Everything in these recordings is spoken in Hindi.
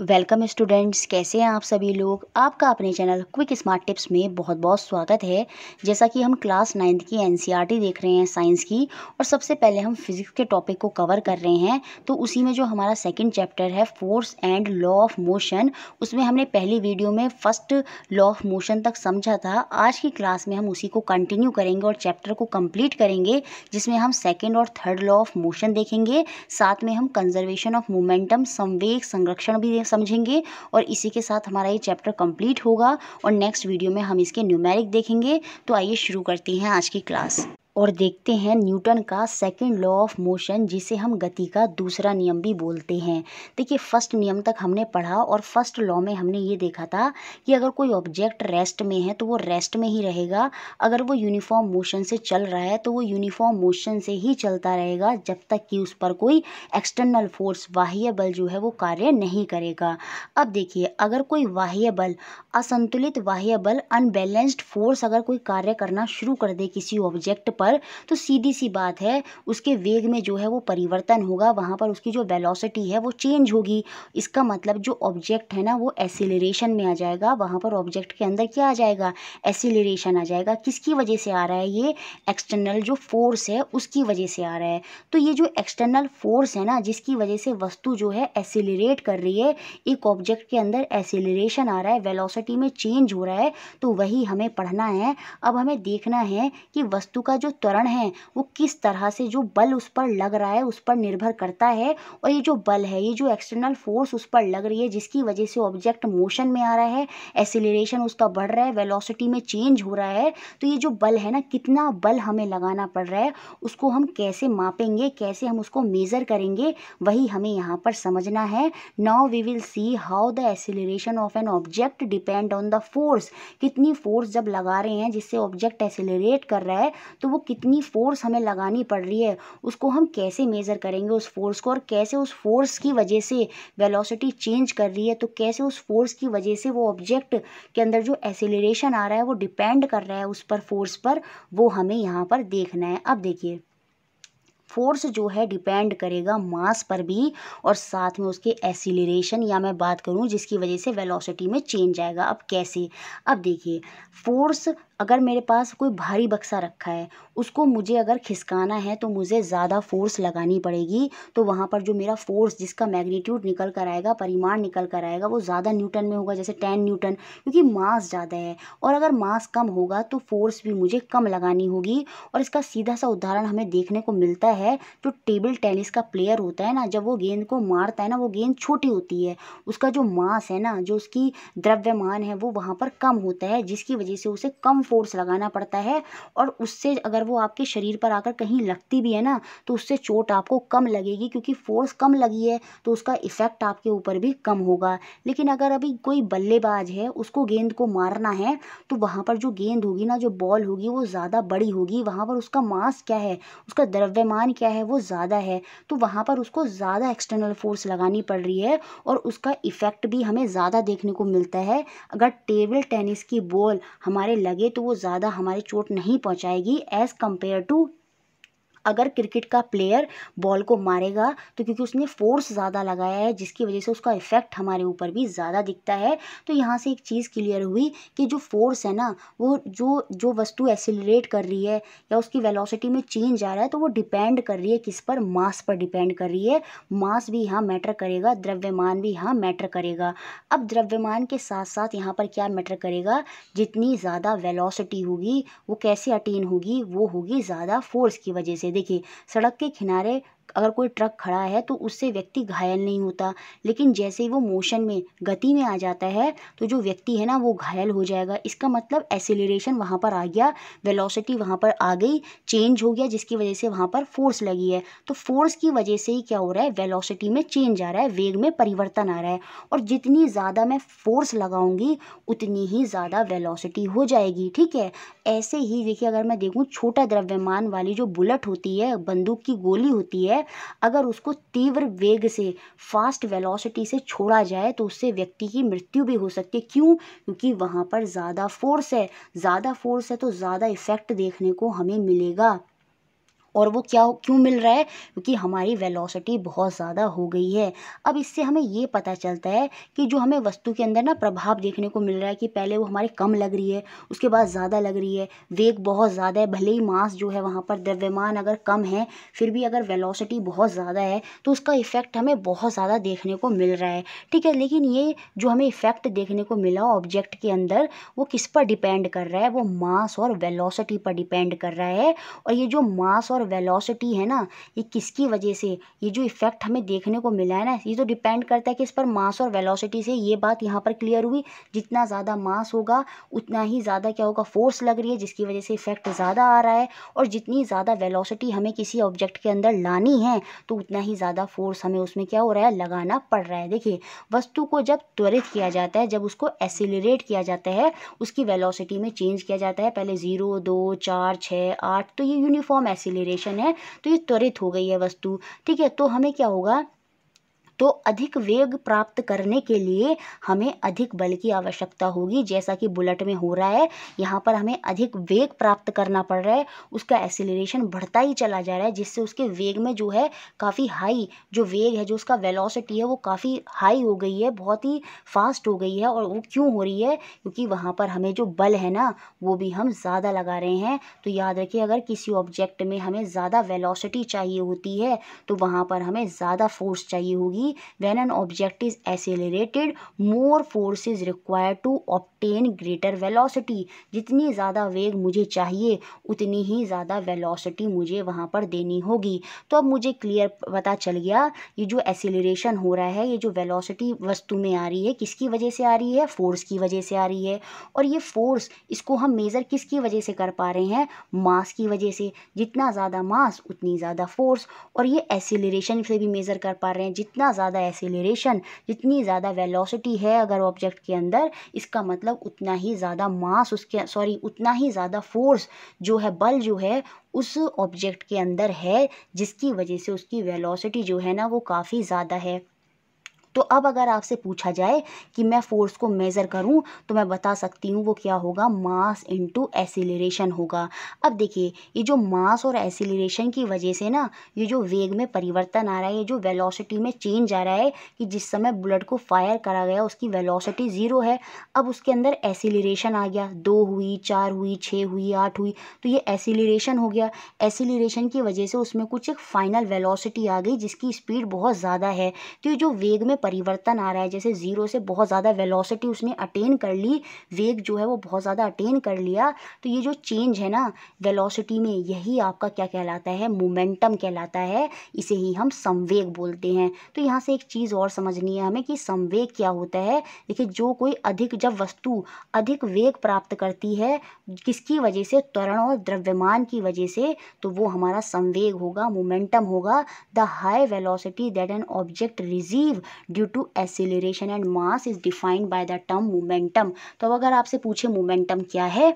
वेलकम स्टूडेंट्स कैसे हैं आप सभी लोग आपका अपने चैनल क्विक स्मार्ट टिप्स में बहुत बहुत स्वागत है जैसा कि हम क्लास नाइन्थ की एनसीईआरटी देख रहे हैं साइंस की और सबसे पहले हम फिजिक्स के टॉपिक को कवर कर रहे हैं तो उसी में जो हमारा सेकंड चैप्टर है force and law of motion उसमें हमने पहली वीडियो में फर्स्ट लॉ ऑफ मोशन तक समझा था आज की क्लास में हम उसी को कंटिन्यू करेंगे और चैप्टर को कम्प्लीट करेंगे जिसमें हम सेकेंड और थर्ड लॉ ऑफ मोशन देखेंगे साथ में हम कंजर्वेशन ऑफ मोमेंटम संवेग संरक्षण भी समझेंगे और इसी के साथ हमारा ये चैप्टर कंप्लीट होगा और नेक्स्ट वीडियो में हम इसके न्यूमेरिक देखेंगे तो आइए शुरू करते हैं आज की क्लास और देखते हैं न्यूटन का सेकंड लॉ ऑफ मोशन जिसे हम गति का दूसरा नियम भी बोलते हैं देखिए फर्स्ट नियम तक हमने पढ़ा और फर्स्ट लॉ में हमने ये देखा था कि अगर कोई ऑब्जेक्ट रेस्ट में है तो वो रेस्ट में ही रहेगा अगर वो यूनिफॉर्म मोशन से चल रहा है तो वो यूनिफॉर्म मोशन से ही चलता रहेगा जब तक कि उस पर कोई एक्सटर्नल फोर्स बाह्य बल जो है वो कार्य नहीं करेगा अब देखिए अगर कोई बाह्य बल असंतुलित बाह्य बल अनबैलेंस्ड फोर्स अगर कोई कार्य करना शुरू कर दे किसी ऑब्जेक्ट पर पर तो सीधी सी बात है उसके वेग में जो है वो परिवर्तन होगा वहाँ पर उसकी जो वेलोसिटी है वो चेंज होगी इसका मतलब जो ऑब्जेक्ट है ना वो एसिलेशन में आ जाएगा वहाँ पर ऑब्जेक्ट के अंदर क्या आ जाएगा एसिलेशन आ जाएगा किसकी वजह से आ रहा है ये एक्सटर्नल जो फोर्स है उसकी वजह से आ रहा है तो ये जो एक्सटर्नल फोर्स है ना जिसकी वजह से वस्तु जो है एसिलेट कर रही है एक ऑब्जेक्ट के अंदर एसिलेशन आ रहा है वेलोसिटी में चेंज हो रहा है तो वही हमें पढ़ना है अब हमें देखना है कि वस्तु का जो त्वरण है वो किस तरह से जो बल उस पर लग रहा है उस पर निर्भर करता है और ये जो बल है ये जो एक्सटर्नल फोर्स उस पर लग रही है जिसकी वजह से ऑब्जेक्ट मोशन में आ रहा है एसिलेशन उसका बढ़ रहा है वेलोसिटी में चेंज हो रहा है तो ये जो बल है ना कितना बल हमें लगाना पड़ रहा है उसको हम कैसे मापेंगे कैसे हम उसको मेज़र करेंगे वही हमें यहाँ पर समझना है now we will see how the acceleration of an object depend on the force कितनी फोर्स जब लगा रहे हैं जिससे ऑब्जेक्ट एसिलेट कर रहा है तो वो कितनी फ़ोर्स हमें लगानी पड़ रही है उसको हम कैसे मेज़र करेंगे उस फोर्स को और कैसे उस फोर्स की वजह से वेलोसिटी चेंज कर रही है तो कैसे उस फोर्स की वजह से वो ऑब्जेक्ट के अंदर जो एसिलेशन आ रहा है वो डिपेंड कर रहा है उस पर फोर्स पर वो हमें यहाँ पर देखना है अब देखिए फोर्स जो है डिपेंड करेगा मास पर भी और साथ में उसके एसिलेशन या मैं बात करूं जिसकी वजह से वेलोसिटी में चेंज आएगा अब कैसे अब देखिए फोर्स अगर मेरे पास कोई भारी बक्सा रखा है उसको मुझे अगर खिसकाना है तो मुझे ज़्यादा फ़ोर्स लगानी पड़ेगी तो वहाँ पर जो मेरा फ़ोर्स जिसका मैग्नीट्यूड निकल कर आएगा परिमाण निकल कर आएगा वो ज़्यादा न्यूटन में होगा जैसे टेन न्यूटन क्योंकि मास ज़्यादा है और अगर मास कम होगा तो फ़ोर्स भी मुझे कम लगानी होगी और इसका सीधा सा उदाहरण हमें देखने को मिलता है जो टेबल टेनिस का प्लेयर होता है ना जब वो गेंद को मारता है ना वो गेंद छोटी होती है उसका जो मास है ना जो उसकी द्रव्यमान है वो वहाँ पर कम होता है जिसकी वजह से उसे कम फोर्स लगाना पड़ता है और उससे अगर वो आपके शरीर पर आकर कहीं लगती भी है ना तो उससे चोट आपको कम लगेगी क्योंकि फोर्स कम लगी है तो उसका इफ़ेक्ट आपके ऊपर भी कम होगा लेकिन अगर अभी कोई बल्लेबाज है उसको गेंद को मारना है तो वहाँ पर जो गेंद होगी ना जो बॉल होगी वो ज़्यादा बड़ी होगी वहाँ पर उसका मास क्या है उसका द्रव्यमान क्या है वो ज़्यादा है तो वहाँ पर उसको ज़्यादा एक्सटर्नल फोर्स लगानी पड़ रही है और उसका इफ़ेक्ट भी हमें ज़्यादा देखने को मिलता है अगर टेबल टेनिस की बॉल हमारे लगे तो वो ज़्यादा हमारी चोट नहीं पहुँचाएगी एज़ कम्पेयर टू अगर क्रिकेट का प्लेयर बॉल को मारेगा तो क्योंकि उसने फोर्स ज़्यादा लगाया है जिसकी वजह से उसका इफ़ेक्ट हमारे ऊपर भी ज़्यादा दिखता है तो यहाँ से एक चीज़ क्लियर हुई कि जो फोर्स है ना वो जो जो वस्तु एसिलरेट कर रही है या उसकी वेलोसिटी में चेंज आ रहा है तो वो डिपेंड कर रही है किस पर मास पर डिपेंड कर रही है मास भी यहाँ मैटर करेगा द्रव्यमान भी यहाँ मैटर करेगा अब द्रव्यमान के साथ साथ यहाँ पर क्या मैटर करेगा जितनी ज़्यादा वेलोसिटी होगी वो कैसे अटेन होगी वो होगी ज़्यादा फोर्स की वजह से देखिए सड़क के किनारे अगर कोई ट्रक खड़ा है तो उससे व्यक्ति घायल नहीं होता लेकिन जैसे ही वो मोशन में गति में आ जाता है तो जो व्यक्ति है ना वो घायल हो जाएगा इसका मतलब एसिलेशन वहाँ पर आ गया वेलोसिटी वहाँ पर आ गई चेंज हो गया जिसकी वजह से वहाँ पर फोर्स लगी है तो फोर्स की वजह से ही क्या हो रहा है वेलोसिटी में चेंज आ रहा है वेग में परिवर्तन आ रहा है और जितनी ज़्यादा मैं फोर्स लगाऊंगी उतनी ही ज़्यादा वेलोसिटी हो जाएगी ठीक है ऐसे ही देखिए अगर मैं देखूँ छोटा द्रव्यमान वाली जो बुलेट होती है बंदूक की गोली होती है अगर उसको तीव्र वेग से फास्ट वेलोसिटी से छोड़ा जाए तो उससे व्यक्ति की मृत्यु भी हो सकती है क्यों क्योंकि वहाँ पर ज़्यादा फोर्स है ज़्यादा फोर्स है तो ज़्यादा इफ़ेक्ट देखने को हमें मिलेगा और वो क्या क्यों मिल रहा है क्योंकि हमारी वेलोसिटी बहुत ज़्यादा हो गई है अब इससे हमें ये पता चलता है कि जो हमें वस्तु के अंदर ना प्रभाव देखने को मिल रहा है कि पहले वो हमारे कम लग रही है उसके बाद ज़्यादा लग रही है वेग बहुत ज़्यादा है भले ही मास जो है वहाँ पर द्रव्यमान अगर कम है फिर भी अगर वेलोसिटी बहुत ज़्यादा है तो उसका इफ़ेक्ट हमें बहुत ज़्यादा देखने को मिल रहा है ठीक है लेकिन ये जो हमें इफ़ेक्ट देखने को मिला ऑब्जेक्ट के अंदर वो किस पर डिपेंड कर रहा है वो मास और वेलोसिटी पर डिपेंड कर रहा है और ये जो मास और वेलोसिटी है ना ये किसकी वजह से ये जो इफ़ेक्ट हमें देखने को मिला है ना ये तो डिपेंड करता है कि इस पर मास और वेलोसिटी से ये बात यहाँ पर क्लियर हुई जितना ज़्यादा मास होगा उतना ही ज़्यादा क्या होगा फोर्स लग रही है जिसकी वजह से इफ़ेक्ट ज़्यादा आ रहा है और जितनी ज़्यादा वेलोसिटी हमें किसी ऑब्जेक्ट के अंदर लानी है तो उतना ही ज़्यादा फोर्स हमें उसमें क्या हो रहा है लगाना पड़ रहा है देखिए वस्तु को जब त्वरित किया जाता है जब उसको एसिलरेट किया जाता है उसकी वेलोसिटी में चेंज किया जाता है पहले ज़ीरो दो चार छः आठ तो ये यूनिफॉर्म एसिलरेट नोटिफिकेशन है तो ये त्वरित हो गई है वस्तु ठीक है तो हमें क्या होगा तो अधिक वेग प्राप्त करने के लिए हमें अधिक बल की आवश्यकता होगी जैसा कि बुलेट में हो रहा है यहाँ पर हमें अधिक वेग प्राप्त करना पड़ रहा है उसका एसिलेशन बढ़ता ही चला जा रहा है जिससे उसके वेग में जो है काफ़ी हाई जो वेग है जो उसका वेलोसिटी है वो काफ़ी हाई हो गई है बहुत ही फास्ट हो गई है और वो क्यों हो रही है क्योंकि वहाँ पर हमें जो बल है ना वो भी हम ज़्यादा लगा रहे हैं तो याद रखिए अगर किसी ऑब्जेक्ट में हमें ज़्यादा वेलोसिटी चाहिए होती है तो वहाँ पर हमें ज़्यादा फोर्स चाहिए होगी be when an object is accelerated more force is require to obtain greater velocity जितनी ज़्यादा वेग मुझे चाहिए उतनी ही ज़्यादा वेलोसिटी मुझे वहाँ पर देनी होगी तो अब मुझे क्लियर पता चल गया ये जो एसेलेशन हो रहा है ये जो वेलोसिटी वस्तु में आ रही है किसकी वजह से आ रही है फोर्स की वजह से आ रही है और ये फोर्स इसको हम मेज़र किसकी वजह से कर पा रहे हैं मास की वजह से जितना ज़्यादा मास उतनी ज़्यादा फोर्स और ये एसेलेशन से भी मेज़र कर पा रहे हैं जितना ज़्यादा एसिलेशन जितनी ज़्यादा वेलोसिटी है अगर ऑब्जेक्ट के अंदर इसका मतलब उतना ही ज़्यादा मास उसके सॉरी उतना ही ज़्यादा फोर्स जो है बल जो है उस ऑब्जेक्ट के अंदर है जिसकी वजह से उसकी वेलोसिटी जो है ना वो काफ़ी ज़्यादा है तो अब अगर आपसे पूछा जाए कि मैं फोर्स को मेज़र करूं तो मैं बता सकती हूं वो क्या होगा मास इनटू एसिलेशन होगा अब देखिए ये जो मास और एसिलेशन की वजह से ना ये जो वेग में परिवर्तन आ रहा है ये जो वेलोसिटी में चेंज आ रहा है कि जिस समय बुलेट को फायर करा गया उसकी वेलोसिटी ज़ीरो है अब उसके अंदर एसिलेशन आ गया दो हुई चार हुई छः हुई आठ हुई तो ये एसिलेशन हो गया एसिलेशन की वजह से उसमें कुछ एक फाइनल वेलासिटी आ गई जिसकी स्पीड बहुत ज़्यादा है तो ये जो वेग में परिवर्तन आ रहा है जैसे ज़ीरो से बहुत ज़्यादा वेलोसिटी उसने अटेन कर ली वेग जो है वो बहुत ज़्यादा अटेन कर लिया तो ये जो चेंज है ना वेलोसिटी में यही आपका क्या कहलाता है मोमेंटम कहलाता है इसे ही हम संवेग बोलते हैं तो यहाँ से एक चीज़ और समझनी है हमें कि संवेग क्या होता है देखिए जो कोई अधिक जब वस्तु अधिक वेग प्राप्त करती है किसकी वजह से त्वरण और द्रव्यमान की वजह से तो वो हमारा संवेग होगा मोमेंटम होगा the high velocity that an object receive due to acceleration and mass is defined by the term momentum तो अगर आपसे पूछे मोमेंटम क्या है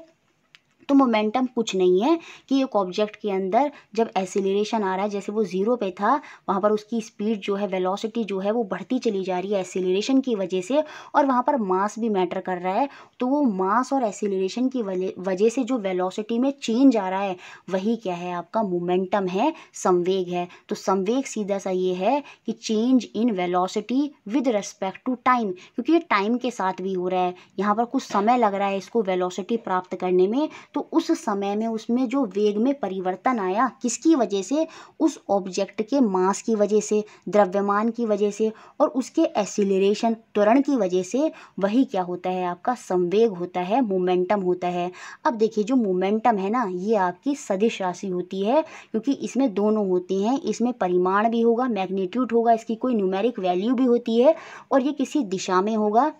तो मोमेंटम कुछ नहीं है कि एक ऑब्जेक्ट के अंदर जब एसिलेशन आ रहा है जैसे वो ज़ीरो पे था वहाँ पर उसकी स्पीड जो है वेलोसिटी जो है वो बढ़ती चली जा रही है एसिलेशन की वजह से और वहाँ पर मास भी मैटर कर रहा है तो वो मास और एसिलेशन की वजह से जो वेलोसिटी में चेंज आ रहा है वही क्या है आपका मोमेंटम है संवेग है तो संवेग सीधा सा ये है कि change in velocity with respect to time क्योंकि ये टाइम के साथ भी हो रहा है यहाँ पर कुछ समय लग रहा है इसको वेलोसिटी प्राप्त करने में तो तो उस समय में उसमें जो वेग में परिवर्तन आया किसकी वजह से उस ऑब्जेक्ट के मास की वजह से द्रव्यमान की वजह से और उसके एसिलेशन त्वरण की वजह से वही क्या होता है आपका संवेग होता है मोमेंटम होता है अब देखिए जो मोमेंटम है ना ये आपकी सदिश राशि होती है क्योंकि इसमें दोनों होते हैं इसमें परिमाण भी होगा मैग्नीट्यूड होगा इसकी कोई न्यूमेरिक वैल्यू भी होती है और ये किसी दिशा में होगा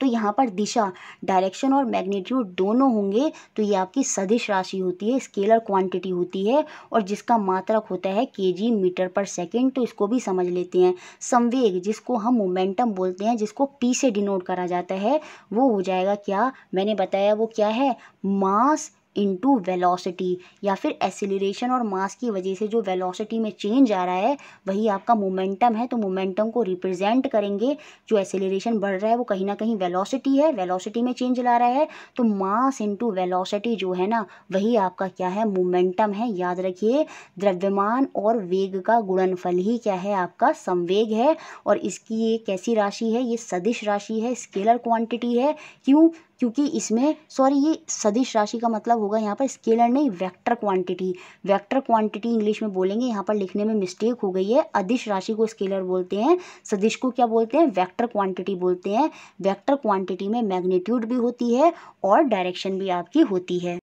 तो यहाँ पर दिशा डायरेक्शन और मैग्नीट्यूड दोनों होंगे तो ये आपकी सदिश राशि होती है स्केलर क्वांटिटी होती है और जिसका मात्रक होता है केजी मीटर पर सेकंड तो इसको भी समझ लेते हैं संवेग जिसको हम मोमेंटम बोलते हैं जिसको पी से डिनोट करा जाता है वो हो जाएगा क्या मैंने बताया वो क्या है मास इनटू वेलोसिटी या फिर एसिलेशन और मास की वजह से जो वेलोसिटी में चेंज आ रहा है वही आपका मोमेंटम है तो मोमेंटम को रिप्रेजेंट करेंगे जो एसिलेशन बढ़ रहा है वो कहीं ना कहीं वेलोसिटी है वेलोसिटी में चेंज ला रहा है तो मास इनटू वेलोसिटी जो है ना वही आपका क्या है मोमेंटम है याद रखिए द्रव्यमान और वेग का गुणनफल ही क्या है आपका संवेग है और इसकी ये कैसी राशि है ये सदिश राशि है स्केलर क्वांटिटी है क्यों क्योंकि इसमें सॉरी ये सदिश राशि का मतलब होगा यहाँ पर स्केलर नहीं vector quantity vector quantity English में बोलेंगे यहाँ पर लिखने में मिस्टेक हो गई है अदिश राशि को स्केलर बोलते हैं सदिश को क्या बोलते हैं वेक्टर क्वांटिटी बोलते हैं वेक्टर क्वांटिटी में मैग्नीट्यूड भी होती है और डायरेक्शन भी आपकी होती है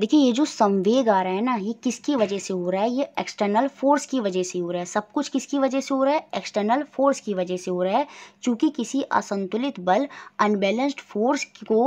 देखिए ये जो संवेग आ रहा है ना ये किसकी वजह से हो रहा है ये एक्सटर्नल फोर्स की वजह से हो रहा है सब कुछ किसकी वजह से हो रहा है एक्सटर्नल फोर्स की वजह से हो रहा है चूंकि किसी असंतुलित बल अनबैलेंस्ड फोर्स को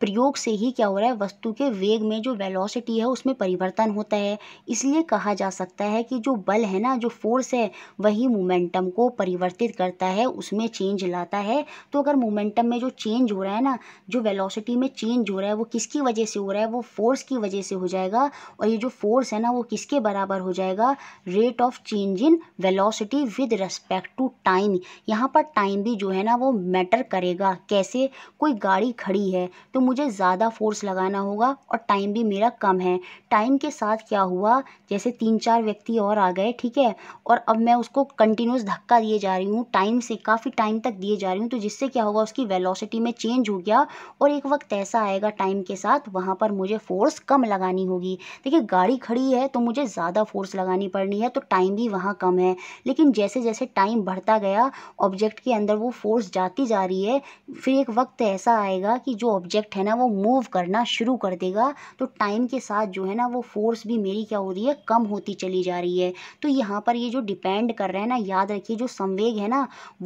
प्रयोग से ही क्या हो रहा है वस्तु के वेग में जो वेलोसिटी है उसमें परिवर्तन होता है इसलिए कहा जा सकता है कि जो बल है ना जो फोर्स है वही मोमेंटम को परिवर्तित करता है उसमें चेंज लाता है तो अगर मोमेंटम में जो चेंज हो रहा है ना जो वेलोसिटी में चेंज हो रहा है वो किसकी वजह से हो रहा है वो फोर्स की वजह से हो जाएगा और ये जो फोर्स है ना वो किसके बराबर हो जाएगा rate of change in velocity with respect to time यहाँ पर टाइम भी जो है ना वो मैटर करेगा कैसे कोई गाड़ी खड़ी है तो मुझे ज़्यादा फ़ोर्स लगाना होगा और टाइम भी मेरा कम है टाइम के साथ क्या हुआ जैसे तीन चार व्यक्ति और आ गए ठीक है और अब मैं उसको कंटिन्यूस धक्का दिए जा रही हूँ टाइम से काफ़ी टाइम तक दिए जा रही हूँ तो जिससे क्या होगा उसकी वेलोसिटी में चेंज हो गया और एक वक्त ऐसा आएगा टाइम के साथ वहाँ पर मुझे फ़ोर्स कम लगानी होगी देखिए गाड़ी खड़ी है तो मुझे ज़्यादा फ़ोर्स लगानी पड़नी है तो टाइम भी वहाँ कम है लेकिन जैसे जैसे टाइम बढ़ता गया ऑब्जेक्ट के अंदर वो फ़ोर्स जाती जा रही है फिर एक वक्त ऐसा आएगा कि जो ऑब्जेक्ट है ना वो मूव करना शुरू कर देगा तो टाइम के साथ जो है ना वो फोर्स भी मेरी क्या हो रही है कम होती चली जा रही है तो यहाँ पर ये जो डिपेंड कर रहा है ना याद रखिए जो संवेग है ना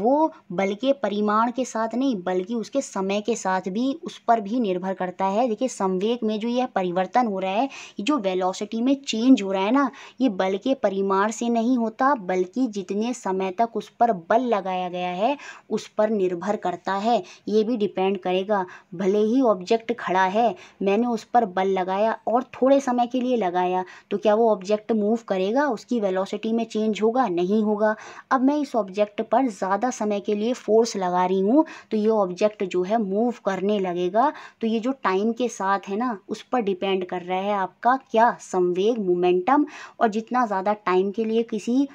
वो बल के परिमाण के साथ नहीं बल्कि उसके समय के साथ भी उस पर भी निर्भर करता है देखिए संवेग में जो यह परिवर्तन हो रहा है जो वेलोसिटी में चेंज हो रहा है ना ये बल के परिमाण से नहीं होता बल्कि जितने समय तक उस पर बल लगाया गया है उस पर निर्भर करता है ये भी डिपेंड करेगा भले ही ऑब्जेक्ट खड़ा है मैंने उस पर बल लगाया और थोड़े समय करने के लिए लगाया तो क्या वो ऑब्जेक्ट मूव करेगा उसकी वेलोसिटी में चेंज होगा नहीं होगा अब मैं इस ऑब्जेक्ट पर ज़्यादा समय के लिए फोर्स लगा रही हूँ तो ये ऑब्जेक्ट जो है मूव करने लगेगा तो ये जो टाइम के साथ है ना उस पर डिपेंड कर रहा है आपका क्या संवेग मोमेंटम और जितना ज़्यादा टाइम के लिए किसी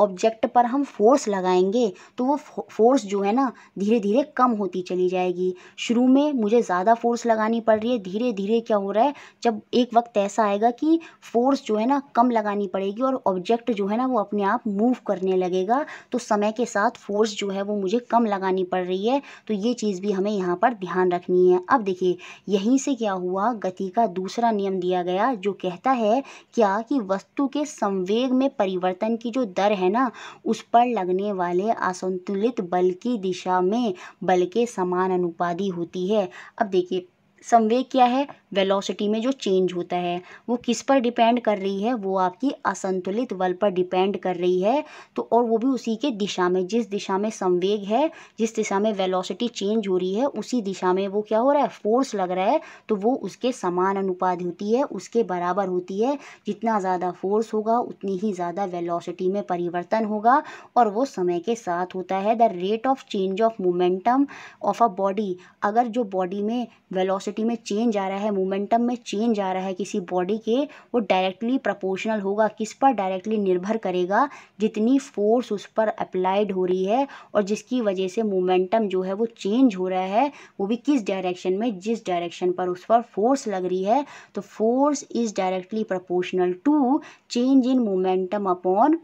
ऑब्जेक्ट पर हम फोर्स लगाएंगे तो वो फोर्स जो है ना धीरे धीरे कम होती चली जाएगी शुरू में मुझे ज़्यादा फोर्स लगानी पड़ रही है धीरे धीरे क्या हो रहा है जब एक वक्त ऐसा आएगा कि फोर्स जो है ना कम लगानी पड़ेगी और ऑब्जेक्ट जो है ना वो अपने आप मूव करने लगेगा तो समय के साथ फोर्स जो है वो मुझे कम लगानी पड़ रही है तो ये चीज़ भी हमें यहाँ पर ध्यान रखनी है अब देखिए यहीं से क्या हुआ गति का दूसरा नियम दिया गया जो कहता है क्या कि वस्तु के संवेग में परिवर्तन की जो दर है ना उस पर लगने वाले असंतुलित बल की दिशा में बल के समान अनुपाती होती है अब देखिए संवेग क्या है वेलोसिटी में जो चेंज होता है वो किस पर डिपेंड कर रही है वो आपकी असंतुलित बल पर डिपेंड कर रही है तो और वो भी उसी के दिशा में जिस दिशा में संवेग है जिस दिशा में वेलोसिटी चेंज हो रही है उसी दिशा में वो क्या हो रहा है फोर्स लग रहा है तो वो उसके समान अनुपात होती है उसके बराबर होती है जितना ज़्यादा फोर्स होगा उतनी ही ज़्यादा वेलोसिटी में परिवर्तन होगा और वो समय के साथ होता है the rate of change of momentum of a body अगर जो बॉडी में वेलोसिटी वेलोसिटी में चेंज आ रहा है मोमेंटम में चेंज आ रहा है किसी बॉडी के वो डायरेक्टली प्रपोर्शनल होगा किस पर डायरेक्टली निर्भर करेगा जितनी फोर्स उस पर अप्लाइड हो रही है और जिसकी वजह से मोमेंटम जो है वो चेंज हो रहा है वो भी किस डायरेक्शन में जिस डायरेक्शन पर उस पर फोर्स लग रही है तो force is directly proportional to change in momentum upon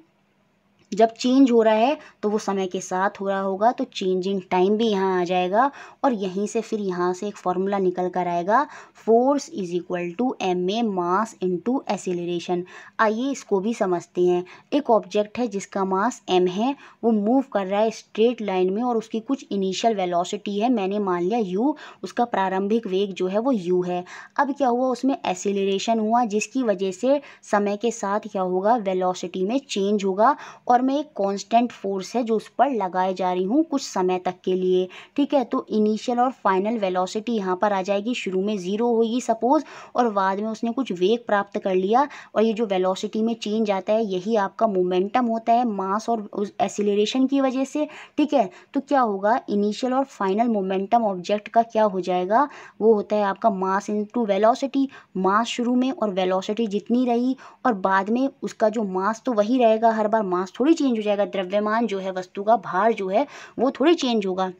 जब चेंज हो रहा है तो वो समय के साथ हो रहा होगा तो चेंजिंग टाइम भी यहाँ आ जाएगा और यहीं से फिर यहाँ से एक फार्मूला निकल कर आएगा force is equal to M A mass into acceleration आइए इसको भी समझते हैं एक ऑब्जेक्ट है जिसका मास एम है वो मूव कर रहा है स्ट्रेट लाइन में और उसकी कुछ इनिशियल वेलोसिटी है मैंने मान लिया यू उसका प्रारंभिक वेग जो है वो यू है अब क्या हुआ उसमें एसिलेशन हुआ जिसकी वजह से समय के साथ क्या होगा वेलोसिटी में चेंज होगा और मैं एक कांस्टेंट फोर्स है जो उस पर लगाए जा रही हूँ कुछ समय तक के लिए ठीक है तो इनिशियल और फाइनल वेलोसिटी यहाँ पर आ जाएगी शुरू में ज़ीरो होगी सपोज़ और बाद में उसने कुछ वेग प्राप्त कर लिया और ये जो वेलोसिटी में चेंज आता है यही आपका मोमेंटम होता है मास और उस एसिलेशन की वजह से ठीक है तो क्या होगा इनिशियल और फाइनल मोमेंटम ऑब्जेक्ट का क्या हो जाएगा वो होता है आपका मास टू वेलोसिटी मास शुरू में और वेलोसिटी जितनी रही और बाद में उसका जो मास तो वही रहेगा हर बार मास थोड़ी थोड़ी चेंज हो जाएगा द्रव्यमान जो है वस्तु का भार जो है वो थोड़ी चेंज होगा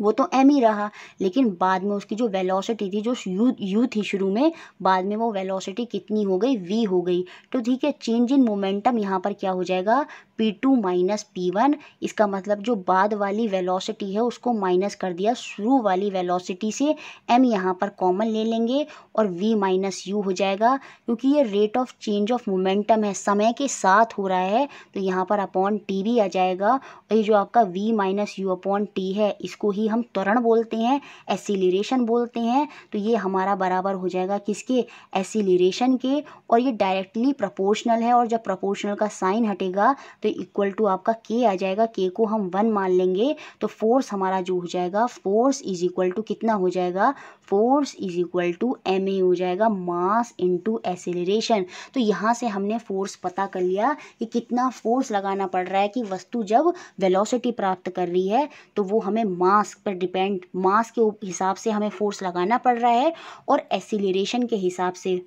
वो तो एम ही रहा लेकिन बाद में उसकी जो वेलोसिटी थी जो यू यू थी शुरू में बाद में वो वेलोसिटी कितनी हो गई वी हो गई तो ठीक है चेंज इन मोमेंटम यहाँ पर क्या हो जाएगा P two minus P one इसका मतलब जो बाद वाली वेलोसिटी है उसको माइनस कर दिया शुरू वाली वेलोसिटी से एम यहाँ पर कॉमन ले लेंगे और वी माइनस यू हो जाएगा क्योंकि ये rate of change of momentum है समय के साथ हो रहा है तो यहाँ पर अपॉन टी भी आ जाएगा और ये जो आपका V minus U upon T है इसको ही ही हम त्वरण बोलते हैं एसिलेशन बोलते हैं तो ये हमारा बराबर हो जाएगा किसके एसिलेशन के और ये डायरेक्टली प्रपोर्शनल है और जब प्रपोर्शनल का साइन हटेगा तो इक्वल टू आपका के आ जाएगा के को हम वन मान लेंगे तो फोर्स हमारा जो हो जाएगा फोर्स इज इक्वल टू कितना हो जाएगा force is equal to M हो जाएगा मास इंटू एसिलेशन तो यहाँ से हमने फोर्स पता कर लिया कि कितना फोर्स लगाना पड़ रहा है कि वस्तु जब वेलोसिटी प्राप्त कर रही है तो वो हमें मास पर डिपेंड मास के हिसाब से हमें फोर्स लगाना पड़ रहा है और एसिलेशन के हिसाब से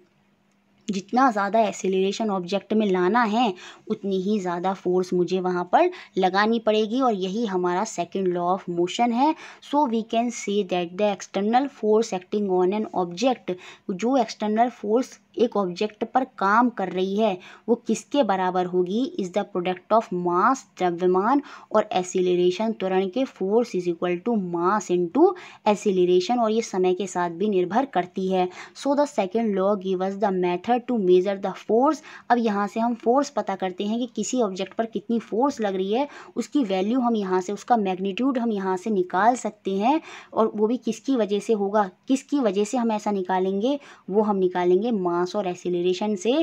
जितना ज़्यादा एसिलेशन ऑब्जेक्ट में लाना है उतनी ही ज़्यादा फोर्स मुझे वहाँ पर लगानी पड़ेगी और यही हमारा सेकंड लॉ ऑफ मोशन है so we can see that the external force acting on an object जो एक्सटर्नल फोर्स एक ऑब्जेक्ट पर काम कर रही है वो किसके बराबर होगी is the product of mass द्रव्यमान और एसिलेशन त्वरण के force is equal to mass into acceleration और ये समय के साथ भी निर्भर करती है so the second law give the method to measure the force अब यहाँ से हम फोर्स पता करते हैं कि किसी ऑब्जेक्ट पर कितनी फोर्स लग रही है उसकी वैल्यू हम यहाँ से उसका मैग्नीट्यूड हम यहाँ से निकाल सकते हैं और वो भी किसकी वजह से होगा किसकी वजह से हम ऐसा निकालेंगे वो हम निकालेंगे मास मास और एसिलेशन से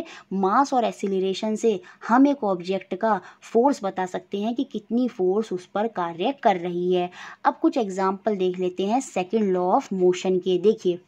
मास और एसिलेशन से हम एक ऑब्जेक्ट का फोर्स बता सकते हैं कि कितनी फोर्स उस पर कार्य कर रही है अब कुछ एग्जाम्पल देख लेते हैं सेकेंड लॉ ऑफ मोशन के देखिए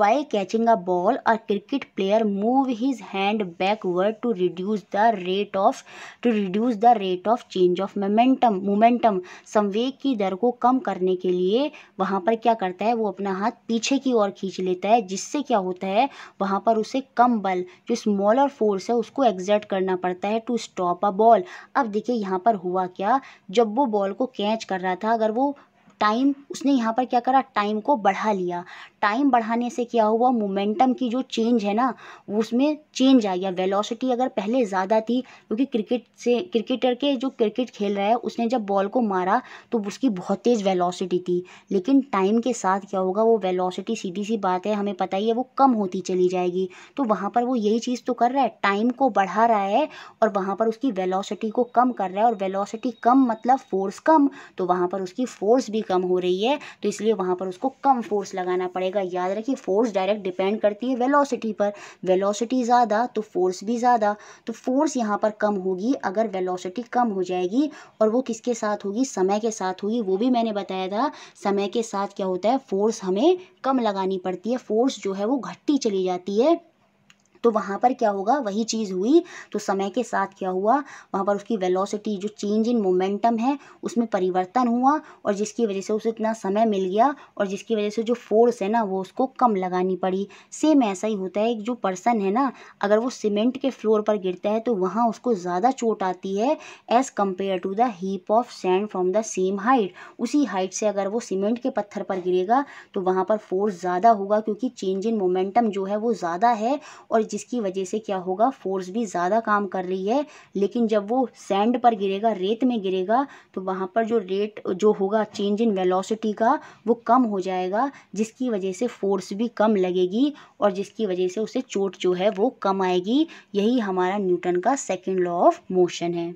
why catching a ball a cricket player move his hand backward to reduce the rate of to reduce the rate of change of momentum momentum संवेग की दर को कम करने के लिए वहाँ पर क्या करता है वो अपना हाथ पीछे की ओर खींच लेता है जिससे क्या होता है वहाँ पर उसे कम बल जो स्मॉलर फोर्स है उसको एग्जर्ट करना पड़ता है टू स्टॉप अ बॉल अब देखिए यहाँ पर हुआ क्या जब वो बॉल को कैच कर रहा था अगर वो टाइम उसने यहाँ पर क्या करा टाइम को बढ़ा लिया टाइम बढ़ाने से क्या हुआ मोमेंटम की जो चेंज है ना उसमें चेंज आ गया वेलोसिटी अगर पहले ज़्यादा थी क्योंकि क्रिकेट से क्रिकेटर के जो क्रिकेट खेल रहा है उसने जब बॉल को मारा तो उसकी बहुत तेज़ वेलोसिटी थी लेकिन टाइम के साथ क्या होगा वो वेलोसिटी सीधी सी बात है हमें पता ही है वो कम होती चली जाएगी तो वहाँ पर वो यही चीज़ तो कर रहा है टाइम को बढ़ा रहा है और वहाँ पर उसकी वेलोसिटी को कम कर रहा है और वेलोसिटी कम मतलब फोर्स कम तो वहाँ पर उसकी फोर्स भी गति कम हो रही है तो इसलिए वहाँ पर उसको कम फोर्स लगाना पड़ेगा याद रखिए फोर्स डायरेक्ट डिपेंड करती है वेलोसिटी पर वेलोसिटी ज़्यादा तो फोर्स भी ज़्यादा तो फोर्स यहाँ पर कम होगी अगर वेलोसिटी कम हो जाएगी और वो किसके साथ होगी समय के साथ होगी वो भी मैंने बताया था समय के साथ क्या होता है फोर्स हमें कम लगानी पड़ती है फोर्स जो है वो घटती चली जाती है तो वहाँ पर क्या होगा वही चीज़ हुई तो समय के साथ क्या हुआ वहाँ पर उसकी वेलोसिटी जो चेंज इन मोमेंटम है उसमें परिवर्तन हुआ और जिसकी वजह से उसे इतना समय मिल गया और जिसकी वजह से जो फोर्स है ना वो उसको कम लगानी पड़ी सेम ऐसा ही होता है जो पर्सन है ना अगर वो सीमेंट के फ्लोर पर गिरता है तो वहाँ उसको ज़्यादा चोट आती है as compare to the heap of sand from the same height उसी हाइट से अगर वो सीमेंट के पत्थर पर गिरेगा तो वहाँ पर फोर्स ज़्यादा होगा क्योंकि चेंज इन मोमेंटम जो है वो ज़्यादा है और जिसकी वजह से क्या होगा फोर्स भी ज़्यादा काम कर रही है लेकिन जब वो सैंड पर गिरेगा रेत में गिरेगा तो वहाँ पर जो रेट जो होगा चेंज इन वेलोसिटी का वो कम हो जाएगा जिसकी वजह से फोर्स भी कम लगेगी और जिसकी वजह से उसे चोट जो है वो कम आएगी यही हमारा न्यूटन का सेकेंड लॉ ऑफ मोशन है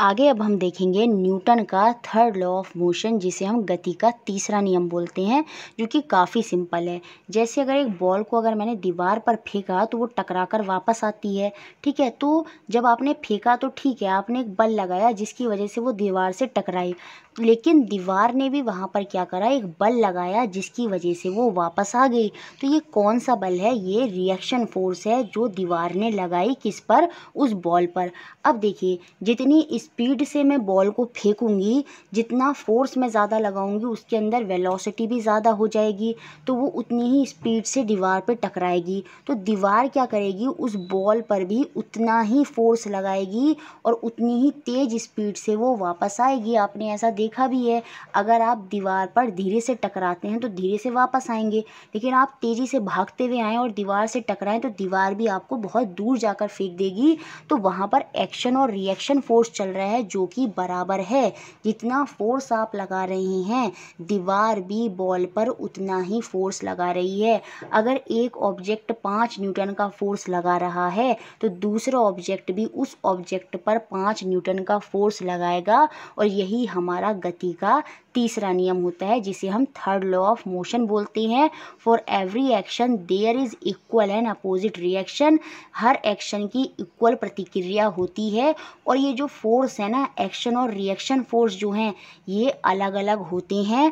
आगे अब हम देखेंगे न्यूटन का थर्ड लॉ ऑफ मोशन जिसे हम गति का तीसरा नियम बोलते हैं जो कि काफ़ी सिंपल है जैसे अगर एक बॉल को अगर मैंने दीवार पर फेंका तो वो टकरा कर वापस आती है ठीक है तो जब आपने फेंका तो ठीक है आपने एक बल लगाया जिसकी वजह से वो दीवार से टकराई लेकिन दीवार ने भी वहाँ पर क्या करा एक बल लगाया जिसकी वजह से वो वापस आ गई तो ये कौन सा बल है ये रिएक्शन फोर्स है जो दीवार ने लगाई किस पर उस बॉल पर अब देखिए जितनी इस स्पीड से मैं बॉल को फेंकूँगी जितना फ़ोर्स मैं ज़्यादा लगाऊँगी उसके अंदर वेलोसिटी भी ज़्यादा हो जाएगी तो वो उतनी ही स्पीड से दीवार पर टकराएगी तो दीवार क्या करेगी उस बॉल पर भी उतना ही फ़ोर्स लगाएगी और उतनी ही तेज़ स्पीड से वो वापस आएगी आपने ऐसा देखा भी है अगर आप दीवार पर धीरे से टकराते हैं तो धीरे से वापस आएँगे लेकिन आप तेज़ी से भागते हुए आएँ और दीवार से टकराएं तो दीवार भी आपको बहुत दूर जाकर फेंक देगी तो वहाँ पर एक्शन और रिएक्शन फोर्स चल रहा है जो कि बराबर है जितना फोर्स आप लगा रहे हैं दीवार भी बॉल पर उतना ही फोर्स लगा रही है अगर एक ऑब्जेक्ट पाँच न्यूटन का फोर्स लगा रहा है तो दूसरा ऑब्जेक्ट भी उस ऑब्जेक्ट पर पाँच न्यूटन का फोर्स लगाएगा और यही हमारा गति का तीसरा नियम होता है जिसे हम थर्ड लॉ ऑफ मोशन बोलते हैं for every action there is equal and opposite reaction हर एक्शन की इक्वल प्रतिक्रिया होती है और ये जो फोर्स है ना एक्शन और रिएक्शन फोर्स जो हैं ये अलग अलग होते हैं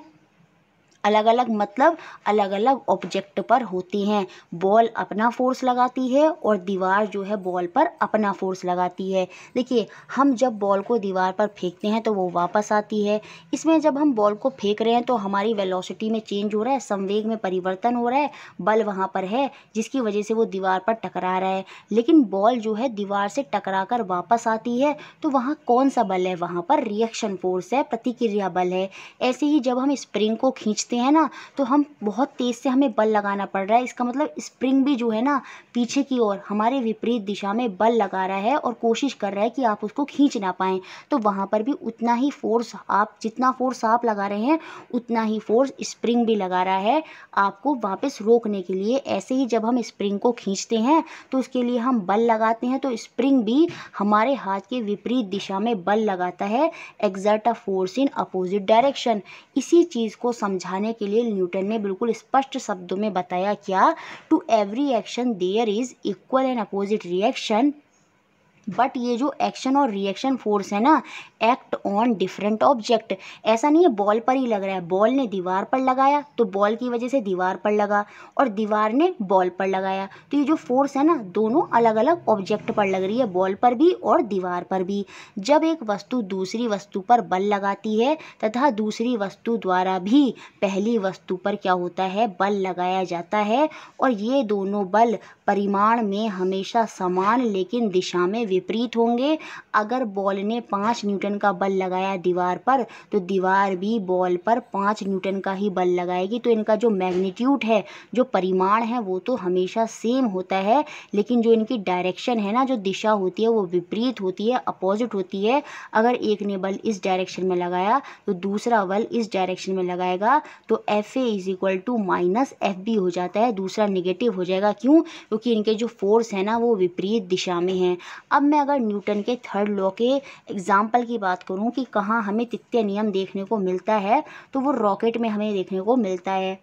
अलग अलग मतलब अलग अलग ऑब्जेक्ट पर होती हैं बॉल अपना फोर्स लगाती है और दीवार जो है बॉल पर अपना फोर्स लगाती है देखिए हम जब बॉल को दीवार पर फेंकते हैं तो वो वापस आती है इसमें जब हम बॉल को फेंक रहे हैं तो हमारी वेलोसिटी में चेंज हो रहा है संवेग में परिवर्तन हो रहा है बल वहाँ पर है जिसकी वजह से वो दीवार पर टकरा रहा है लेकिन बॉल जो है दीवार से टकरा कर वापस आती है तो वहाँ कौन सा बल है वहाँ पर रिएक्शन फोर्स है प्रतिक्रिया बल है ऐसे ही जब हम स्प्रिंग को खींचते खींचते हैं ना तो हम बहुत तेज़ से हमें बल लगाना पड़ रहा है इसका मतलब स्प्रिंग भी जो है ना पीछे की ओर हमारे विपरीत दिशा में बल लगा रहा है और कोशिश कर रहा है कि आप उसको खींच ना पाएँ तो वहाँ पर भी उतना ही फोर्स आप जितना फोर्स आप लगा रहे हैं उतना ही फोर्स स्प्रिंग भी लगा रहा है आपको वापस रोकने के लिए ऐसे ही जब हम स्प्रिंग को खींचते हैं तो उसके लिए हम बल लगाते हैं तो स्प्रिंग भी हमारे हाथ के विपरीत दिशा में बल लगाता है exert a force in opposite direction इसी चीज़ को समझाने समझाने के लिए न्यूटन ने बिल्कुल स्पष्ट शब्दों में बताया क्या to every action there is equal and opposite reaction but ये जो एक्शन और रिएक्शन फोर्स है ना एक्ट ऑन डिफरेंट ऑब्जेक्ट ऐसा नहीं है बॉल पर ही लग रहा है बॉल ने दीवार पर लगाया तो बॉल की वजह से दीवार पर लगा और दीवार ने बॉल पर लगाया तो ये जो फोर्स है ना दोनों अलग अलग ऑब्जेक्ट पर लग रही है बॉल पर भी और दीवार पर भी जब एक वस्तु दूसरी वस्तु पर बल लगाती है तथा दूसरी वस्तु द्वारा भी पहली वस्तु पर क्या होता है बल लगाया जाता है और ये दोनों बल परिमाण में हमेशा समान लेकिन दिशा में विपरीत होंगे अगर बॉल ने पाँच न्यूटन का बल लगाया दीवार पर तो दीवार भी बॉल पर पाँच न्यूटन का ही बल लगाएगी तो इनका जो मैग्नीट्यूड है जो परिमाण है वो तो हमेशा सेम होता है लेकिन जो इनकी डायरेक्शन है ना जो दिशा होती है वो विपरीत होती है अपोजिट होती है अगर एक ने बल इस डायरेक्शन में लगाया तो दूसरा बल इस डायरेक्शन में लगाएगा तो F A is equal to minus F B हो जाता है दूसरा निगेटिव हो जाएगा क्यों क्योंकि इनके जो फोर्स है ना वो विपरीत दिशा में है अब अब मैं अगर न्यूटन के थर्ड लॉ के एग्जाम्पल की बात करूँ कि कहाँ हमें तित्य नियम देखने को मिलता है तो वो रॉकेट में हमें देखने को मिलता है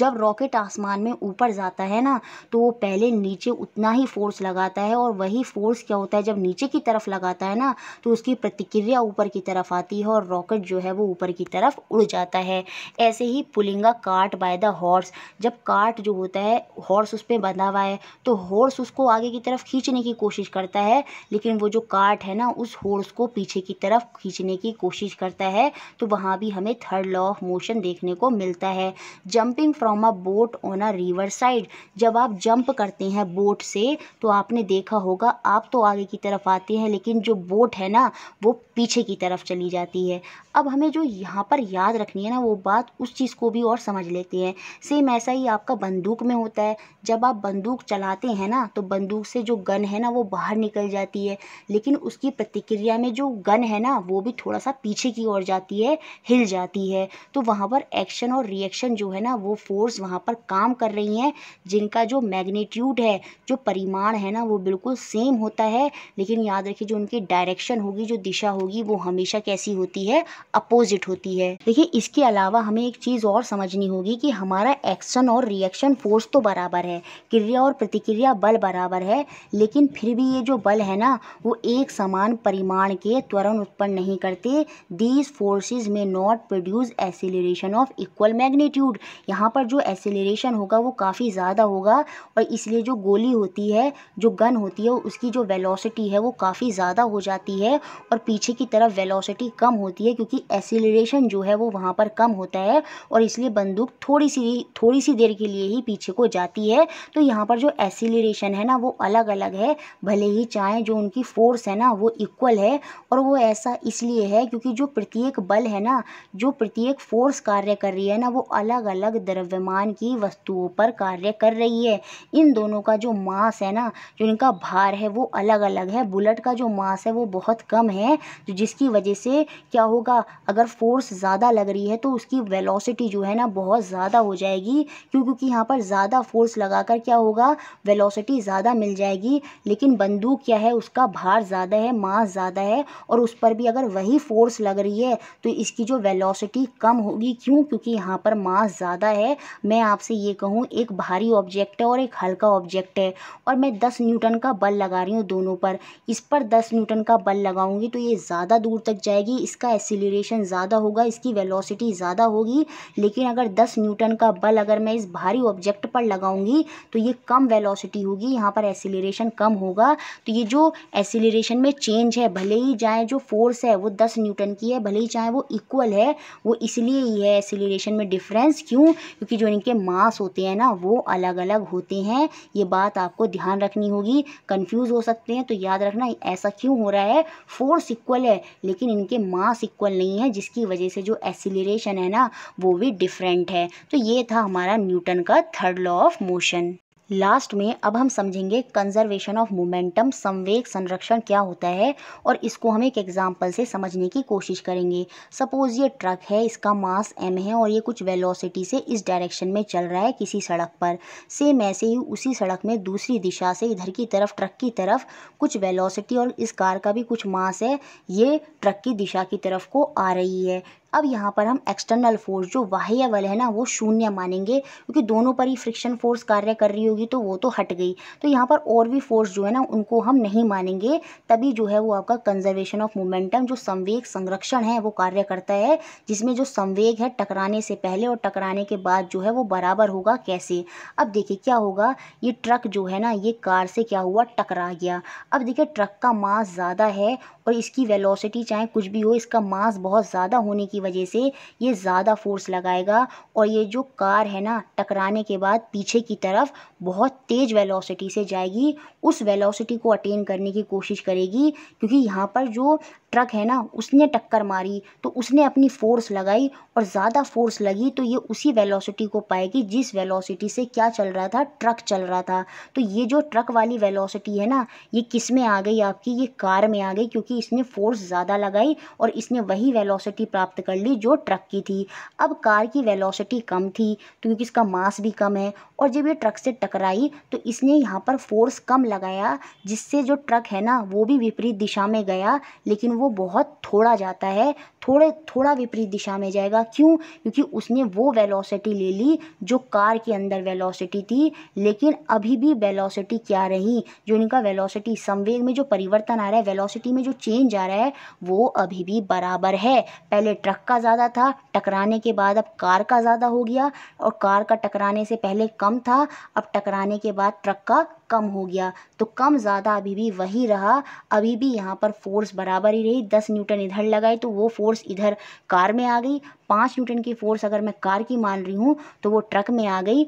जब रॉकेट आसमान में ऊपर जाता है ना तो वो पहले नीचे उतना ही फोर्स लगाता है और वही फोर्स क्या होता है जब नीचे की तरफ लगाता है ना तो उसकी प्रतिक्रिया ऊपर की तरफ आती है और रॉकेट जो है वो ऊपर की तरफ उड़ जाता है ऐसे ही pulling a cart by the horse जब कार्ट जो होता है हॉर्स उस पर बंधा हुआ है तो हॉर्स उसको आगे की तरफ खींचने की कोशिश करता है लेकिन वो जो कार्ट है ना उस हॉर्स को पीछे की तरफ खींचने की कोशिश करता है तो वहाँ भी हमें थर्ड लॉ ऑफ मोशन देखने को मिलता है jumping from a boat on a river side जब आप जंप करते हैं बोट से तो आपने देखा होगा आप तो आगे की तरफ आते हैं लेकिन जो बोट है ना वो पीछे की तरफ चली जाती है अब हमें जो यहाँ पर याद रखनी है ना वो बात उस चीज़ को भी और समझ लेते हैं सेम ऐसा ही आपका बंदूक में होता है जब आप बंदूक चलाते हैं ना तो बंदूक से जो गन है ना वो बाहर निकल जाती है लेकिन उसकी प्रतिक्रिया में जो गन है ना वो भी थोड़ा सा पीछे की ओर जाती है हिल जाती है तो वहाँ पर एक्शन और रिएक्शन जो है ना वो फोर्स वहाँ पर काम कर रही हैं जिनका जो मैग्नीट्यूड है जो परिमाण है ना वो बिल्कुल सेम होता है लेकिन याद रखिए जो उनकी डायरेक्शन होगी जो दिशा होगी वो हमेशा कैसी होती है अपोजिट होती है देखिए इसके अलावा हमें एक चीज़ और समझनी होगी कि हमारा एक्शन और रिएक्शन फोर्स तो बराबर है क्रिया और प्रतिक्रिया बल बराबर है लेकिन फिर भी ये जो बल है ना वो एक समान परिमाण के त्वरण उत्पन्न नहीं करते these forces may not produce acceleration of equal magnitude यहाँ पर जो एसिलेशन होगा वो काफ़ी ज़्यादा होगा और इसलिए जो गोली होती है जो गन होती है उसकी जो वेलोसिटी है वो काफ़ी ज़्यादा हो जाती है और पीछे की तरफ वेलोसिटी कम होती है क्योंकि एसिलेशन जो है वो वहाँ पर कम होता है और इसलिए बंदूक थोड़ी सी थोड़ी सी देर के लिए ही पीछे को जाती है तो यहाँ पर जो एसिलेशन है ना वो अलग अलग है भले ही चाहें जो उनकी फोर्स है ना वो इक्वल है और वो ऐसा इसलिए है क्योंकि जो प्रत्येक बल है ना जो प्रत्येक फोर्स कार्य कर रही है ना वो अलग अलग द्रव्य द्रव्यमान की वस्तुओं पर कार्य कर रही है इन दोनों का जो मास है ना जो इनका भार है वो अलग अलग है बुलेट का जो मास है वो बहुत कम है तो जिसकी वजह से क्या होगा अगर फोर्स ज़्यादा लग रही है तो उसकी वेलोसिटी जो है ना बहुत ज़्यादा हो जाएगी क्यों क्योंकि यहाँ पर ज़्यादा फोर्स लगाकर क्या होगा वेलोसिटी ज़्यादा मिल जाएगी लेकिन बंदूक क्या है उसका भार ज़्यादा है मास ज़्यादा है और उस पर भी अगर वही फोर्स लग रही है तो इसकी जो वेलोसिटी कम होगी क्यों क्योंकि यहाँ पर मास ज़्यादा है है मैं आपसे ये कहूँ एक भारी ऑब्जेक्ट है और एक हल्का ऑब्जेक्ट है और मैं दस न्यूटन का बल लगा रही हूँ दोनों पर इस पर दस न्यूटन का बल लगाऊंगी तो ये ज़्यादा दूर तक जाएगी इसका एक्सीलरेशन ज़्यादा होगा इसकी वेलोसिटी ज़्यादा होगी लेकिन अगर दस न्यूटन का बल अगर मैं इस भारी ऑब्जेक्ट पर लगाऊंगी तो ये कम वेलोसिटी होगी यहाँ पर एक्सीलरेशन कम होगा तो ये जो एक्सीलरेशन में चेंज है भले ही चाहे जो फोर्स है वो दस न्यूटन की है भले ही चाहे वो इक्वल है वो इसलिए ही है एक्सीलरेशन में डिफरेंस क्यों क्योंकि जो इनके मास होते हैं ना वो अलग अलग होते हैं ये बात आपको ध्यान रखनी होगी कन्फ्यूज हो सकते हैं तो याद रखना ऐसा क्यों हो रहा है फोर्स इक्वल है लेकिन इनके मास इक्वल नहीं है जिसकी वजह से जो एसिलेशन है ना वो भी डिफरेंट है तो ये था हमारा न्यूटन का third law of motion last में अब हम समझेंगे कंजर्वेशन ऑफ मोमेंटम संवेग संरक्षण क्या होता है और इसको हम एक एग्जाम्पल से समझने की कोशिश करेंगे सपोज ये ट्रक है इसका मास एम है और ये कुछ वेलोसिटी से इस डायरेक्शन में चल रहा है किसी सड़क पर सेम ऐसे ही उसी सड़क में दूसरी दिशा से इधर की तरफ ट्रक की तरफ कुछ वेलोसिटी और इस कार का भी कुछ मास है ये ट्रक की दिशा की तरफ को आ रही है अब यहाँ पर हम एक्सटर्नल फोर्स जो बाह्य बल है ना वो शून्य मानेंगे क्योंकि दोनों पर ही फ्रिक्शन फोर्स कार्य कर रही होगी तो वो तो हट गई तो यहाँ पर और भी फोर्स जो है ना उनको हम नहीं मानेंगे तभी जो है वो आपका कंजर्वेशन ऑफ मोमेंटम जो संवेग संरक्षण है वो कार्य करता है जिसमें जो संवेग है टकराने से पहले और टकराने के बाद जो है वो बराबर होगा कैसे अब देखिए क्या होगा ये ट्रक जो है ना ये कार से क्या हुआ टकरा गया अब देखिए ट्रक का मास ज़्यादा है और इसकी वेलोसिटी चाहे कुछ भी हो इसका मास बहुत ज़्यादा होने की वजह से ये ज़्यादा फोर्स लगाएगा और ये जो कार है ना टकराने के बाद पीछे की तरफ बहुत तेज़ वेलोसिटी से जाएगी उस वेलोसिटी को अटेन करने की कोशिश करेगी क्योंकि यहाँ पर जो ट्रक है ना उसने टक्कर मारी तो उसने अपनी फ़ोर्स लगाई और ज़्यादा फोर्स लगी तो ये उसी वेलोसिटी को पाएगी जिस वेलोसिटी से क्या चल रहा था ट्रक चल रहा था तो ये जो ट्रक वाली वेलोसिटी है ना ये किस में आ गई आपकी ये कार में आ गई क्योंकि इसने फ़ोर्स ज़्यादा लगाई और इसने वही वेलोसिटी प्राप्त कर ली जो ट्रक की थी अब कार की वेलोसिटी कम थी तो क्योंकि इसका मास भी कम है और जब ये ट्रक से टकराई तो इसने यहाँ पर फोर्स कम लगाया जिससे जो ट्रक है ना वो भी विपरीत दिशा में गया लेकिन वो बहुत थोड़ा जाता है थोड़े थोड़ा विपरीत दिशा में जाएगा क्यों क्योंकि उसने वो वेलोसिटी ले ली जो कार के अंदर वेलोसिटी थी लेकिन अभी भी वेलोसिटी क्या रही जो इनका वेलोसिटी संवेग में जो परिवर्तन आ रहा है वेलोसिटी में जो चेंज आ रहा है वो अभी भी बराबर है पहले ट्रक का ज़्यादा था टकराने के बाद अब कार का ज़्यादा हो गया और कार का टकराने से पहले कम था अब टकराने के बाद ट्रक का कम हो गया तो कम ज़्यादा अभी भी वही रहा अभी भी यहाँ पर फोर्स बराबर ही रही दस न्यूटन इधर लगाए तो वो फोर्स फोर्स इधर कार में आ गई पाँच न्यूटन की फोर्स अगर मैं कार की मान रही हूँ तो वो ट्रक में आ गई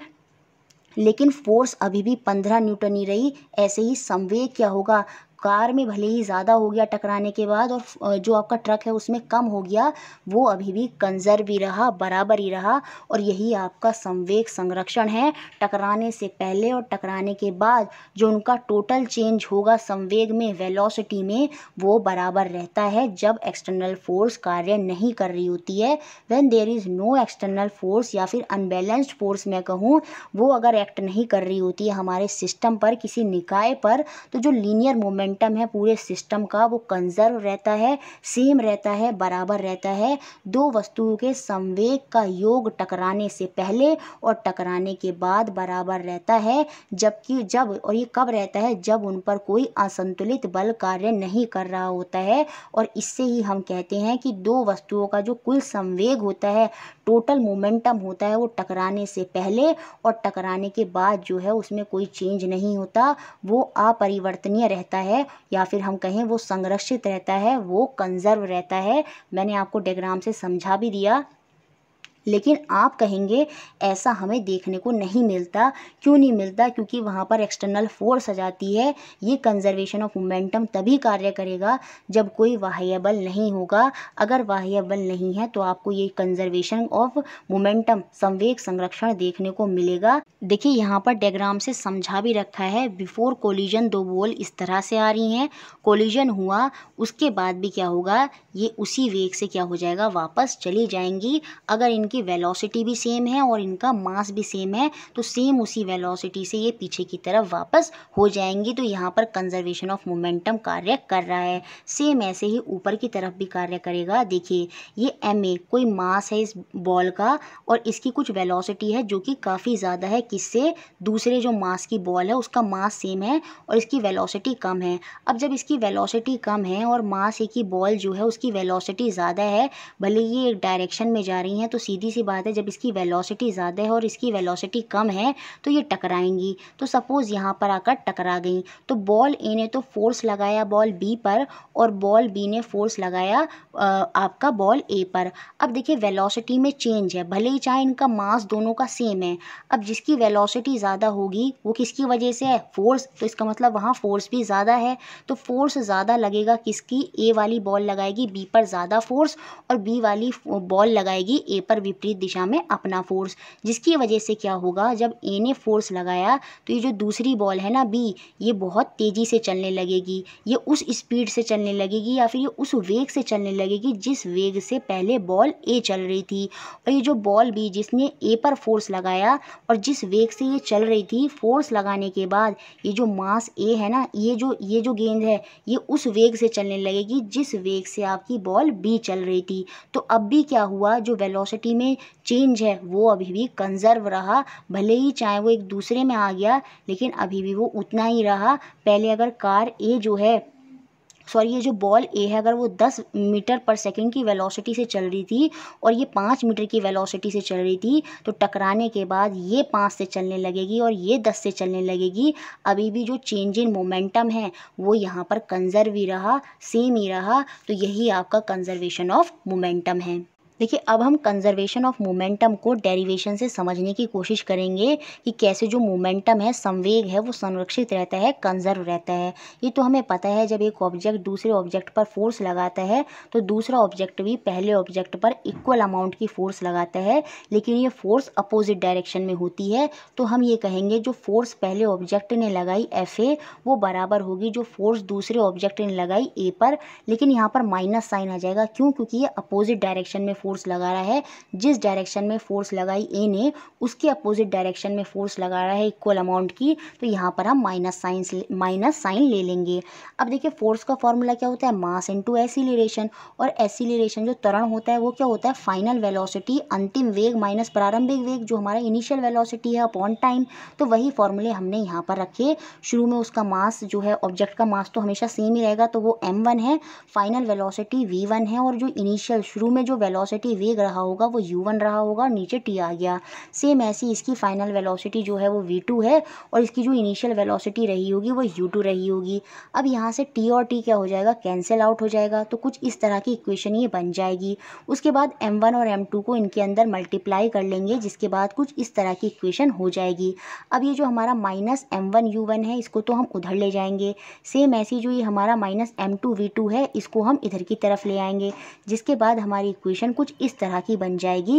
लेकिन फोर्स अभी भी पंद्रह न्यूटन ही रही ऐसे ही संवेग क्या होगा कार में भले ही ज़्यादा हो गया टकराने के बाद और जो आपका ट्रक है उसमें कम हो गया वो अभी भी कंजर्व ही रहा बराबर ही रहा और यही आपका संवेग संरक्षण है टकराने से पहले और टकराने के बाद जो उनका टोटल चेंज होगा संवेग में वेलोसिटी में वो बराबर रहता है जब एक्सटर्नल फोर्स कार्य नहीं कर रही होती है when there is no external force या फिर अनबैलेंस्ड फोर्स मैं कहूँ वो अगर एक्ट नहीं कर रही होती है हमारे सिस्टम पर किसी निकाय पर तो जो लीनियर मोमेंट मोमेंटम है पूरे सिस्टम का वो कंजर्व रहता है सेम रहता है बराबर रहता है दो वस्तुओं के संवेग का योग टकराने से पहले और टकराने के बाद बराबर रहता है जबकि जब और ये कब रहता है जब उन पर कोई असंतुलित बल कार्य नहीं कर रहा होता है और इससे ही हम कहते हैं कि दो वस्तुओं का जो कुल संवेग होता है टोटल मोमेंटम होता है वो टकराने से पहले और टकराने के बाद जो है उसमें कोई चेंज नहीं होता वो अपरिवर्तनीय रहता है या फिर हम कहें वो संरक्षित रहता है वो कंजर्व रहता है मैंने आपको डायग्राम से समझा भी दिया लेकिन आप कहेंगे ऐसा हमें देखने को नहीं मिलता क्यों नहीं मिलता क्योंकि वहाँ पर एक्सटर्नल फोर्स आ जाती है ये कंजर्वेशन ऑफ मोमेंटम तभी कार्य करेगा जब कोई वाहियाबल नहीं होगा अगर वाहियाबल नहीं है तो आपको ये कंजर्वेशन ऑफ मोमेंटम संवेग संरक्षण देखने को मिलेगा देखिए यहाँ पर डायग्राम से समझा भी रखा है बिफोर कोलिजन दो बोल इस तरह से आ रही हैं कोलिजन हुआ उसके बाद भी क्या होगा ये उसी वेग से क्या हो जाएगा वापस चली जाएंगी अगर इनकी वेलोसिटी भी सेम है और इनका मास भी सेम है तो सेम उसी वेलोसिटी से ये पीछे की तरफ वापस हो जाएंगी तो यहाँ पर कंजर्वेशन ऑफ मोमेंटम कार्य कर रहा है सेम ऐसे ही ऊपर की तरफ भी कार्य करेगा देखिए ये एम ए कोई मास है इस बॉल का और इसकी कुछ वेलोसिटी है जो कि काफ़ी ज़्यादा है किससे दूसरे जो मास की बॉल है उसका मास सेम है और इसकी वेलोसिटी कम है अब जब इसकी वेलोसिटी कम है और मास एक ही बॉल जो है उसकी इसकी वेलोसिटी ज़्यादा है भले ये एक डायरेक्शन में जा रही हैं तो सीधी सी बात है जब इसकी वेलोसिटी ज़्यादा है और इसकी वेलोसिटी कम है तो ये टकराएंगी तो सपोज़ यहाँ पर आकर टकरा गई तो बॉल ए ने तो फोर्स लगाया बॉल बी पर और बॉल बी ने फोर्स लगाया आपका बॉल ए पर अब देखिए वेलोसिटी में चेंज है भले ही चाहे इनका मास दोनों का सेम है अब जिसकी वेलोसिटी ज़्यादा होगी वो किसकी वजह से है फोर्स तो इसका मतलब वहाँ फोर्स भी ज़्यादा है तो फोर्स ज़्यादा लगेगा किसकी ए वाली बॉल लगाएगी बी पर ज़्यादा फोर्स और बी वाली बॉल लगाएगी ए पर विपरीत दिशा में अपना फोर्स जिसकी वजह से क्या होगा जब ए ने फोर्स लगाया तो ये जो दूसरी बॉल है ना बी ये बहुत तेज़ी से चलने लगेगी ये उस स्पीड से चलने लगेगी या फिर ये उस वेग से चलने लगेगी जिस वेग से पहले बॉल ए चल रही थी और ये जो बॉल बी जिसने ए पर फोर्स लगाया और जिस वेग से ये चल रही थी फोर्स लगाने के बाद ये जो मास ए है ना ये जो ये जो गेंद है ये उस वेग से चलने लगेगी जिस वेग से आप की बॉल बी चल रही थी तो अब भी क्या हुआ जो वेलोसिटी में चेंज है वो अभी भी कंजर्व रहा भले ही चाहे वो एक दूसरे में आ गया लेकिन अभी भी वो उतना ही रहा पहले अगर कार ए जो है सॉरी ये जो बॉल ए है अगर वो दस मीटर पर सेकेंड की वेलोसिटी से चल रही थी और ये पाँच मीटर की वेलोसिटी से चल रही थी तो टकराने के बाद ये पाँच से चलने लगेगी और ये दस से चलने लगेगी अभी भी जो चेंज इन मोमेंटम है वो यहाँ पर कंजर्व ही रहा सेम ही रहा तो यही आपका कंजर्वेशन ऑफ मोमेंटम है देखिए अब हम कंजर्वेशन ऑफ मोमेंटम को डेरिवेशन से समझने की कोशिश करेंगे कि कैसे जो मोमेंटम है संवेग है वो संरक्षित रहता है कंजर्व रहता है ये तो हमें पता है जब एक ऑब्जेक्ट दूसरे ऑब्जेक्ट पर फोर्स लगाता है तो दूसरा ऑब्जेक्ट भी पहले ऑब्जेक्ट पर इक्वल अमाउंट की फोर्स लगाता है लेकिन ये फोर्स अपोजिट डायरेक्शन में होती है तो हम ये कहेंगे जो फोर्स पहले ऑब्जेक्ट ने लगाई एफ वो बराबर होगी जो फोर्स दूसरे ऑब्जेक्ट ने लगाई ए पर लेकिन यहाँ पर माइनस साइन आ जाएगा क्यों क्योंकि ये अपोजिट डायरेक्शन में फोर्स लगा रहा है जिस डायरेक्शन में फोर्स लगाई ए ने उसके अपोजिट डायरेक्शन में फोर्स लगा रहा है इक्वल अमाउंट की तो यहाँ पर हम माइनस साइंस माइनस साइन ले लेंगे अब देखिए फोर्स का फॉर्मूला क्या होता है मास इंटू एसिलेशन और एसिलेशन जो तरण होता है वो क्या होता है फाइनल वेलोसिटी अंतिम वेग माइनस प्रारंभिक वेग जो हमारा इनिशियल वेलोसिटी है अपॉन टाइम तो वही फॉर्मूले हमने यहाँ पर रखे शुरू में उसका मास जो है ऑब्जेक्ट का मास तो हमेशा सेम ही रहेगा तो वो एम वन है फाइनल वेलोसिटी वी वन है और जो इनिशियल शुरू में जो वेलोसिटी वेलोसिटी वेग रहा होगा वो यू वन रहा होगा और नीचे टी आ गया सेम ऐसी इसकी फाइनल वेलोसिटी जो है वो वी टू है और इसकी जो इनिशियल वेलोसिटी रही होगी वो यू टू रही होगी अब यहाँ से टी और टी क्या हो जाएगा कैंसिल आउट हो जाएगा तो कुछ इस तरह की इक्वेशन ये बन जाएगी उसके बाद एम वन और एम टू को इनके अंदर मल्टीप्लाई कर लेंगे जिसके बाद कुछ इस तरह की इक्वेशन हो जाएगी अब ये जो हमारा minus M one U one है इसको तो हम उधर ले जाएंगे सेम ऐसी जो ये हमारा minus M two V two है इसको हम इधर की तरफ ले आएंगे जिसके बाद हमारी इक्वेशन कुछ कुछ इस तरह की बन जाएगी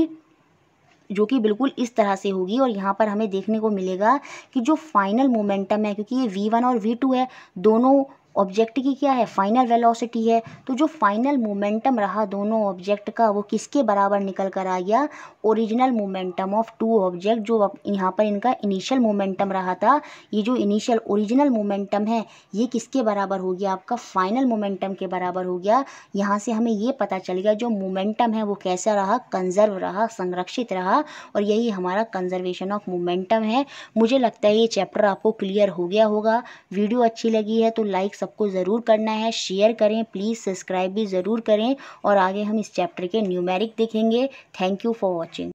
जो कि बिल्कुल इस तरह से होगी और यहाँ पर हमें देखने को मिलेगा कि जो फाइनल मोमेंटम है क्योंकि ये वी वन और वी टू है दोनों ऑब्जेक्ट की क्या है फाइनल वेलोसिटी है तो जो फाइनल मोमेंटम रहा दोनों ऑब्जेक्ट का वो किसके बराबर निकल कर आ गया original momentum of two object जो यहाँ पर इनका इनिशियल मोमेंटम रहा था ये जो इनिशियल ओरिजिनल मोमेंटम है ये किसके बराबर हो गया आपका फाइनल मोमेंटम के बराबर हो गया यहाँ से हमें ये पता चल गया जो मोमेंटम है वो कैसा रहा कंजर्व रहा संरक्षित रहा और यही हमारा कंजर्वेशन ऑफ मोमेंटम है मुझे लगता है ये चैप्टर आपको क्लियर हो गया होगा वीडियो अच्छी लगी है तो लाइक सबको ज़रूर करना है शेयर करें प्लीज़ सब्सक्राइब भी ज़रूर करें और आगे हम इस चैप्टर के न्यूमेरिक देखेंगे थैंक यू फॉर वॉचिंग